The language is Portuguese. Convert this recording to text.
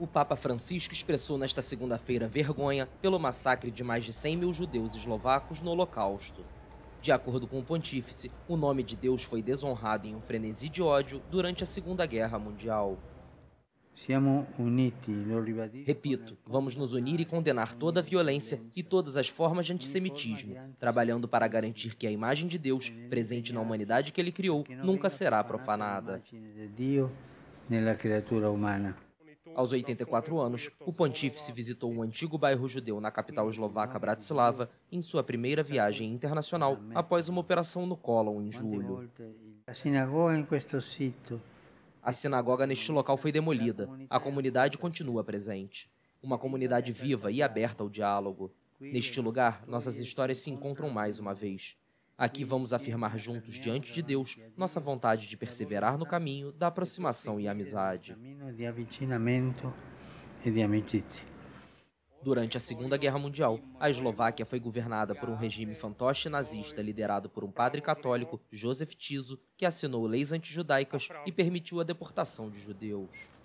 o Papa Francisco expressou nesta segunda-feira vergonha pelo massacre de mais de 100 mil judeus eslovacos no Holocausto. De acordo com o pontífice, o nome de Deus foi desonrado em um frenesi de ódio durante a Segunda Guerra Mundial. Repito, vamos nos unir e condenar toda a violência e todas as formas de antissemitismo, trabalhando para garantir que a imagem de Deus, presente na humanidade que ele criou, nunca será profanada. Aos 84 anos, o pontífice visitou um antigo bairro judeu na capital eslovaca Bratislava em sua primeira viagem internacional após uma operação no cólon em julho. A sinagoga a sinagoga neste local foi demolida. A comunidade continua presente. Uma comunidade viva e aberta ao diálogo. Neste lugar, nossas histórias se encontram mais uma vez. Aqui vamos afirmar juntos diante de Deus nossa vontade de perseverar no caminho da aproximação e amizade. Durante a Segunda Guerra Mundial, a Eslováquia foi governada por um regime fantoche nazista liderado por um padre católico, Josef Tiso, que assinou leis antijudaicas e permitiu a deportação de judeus.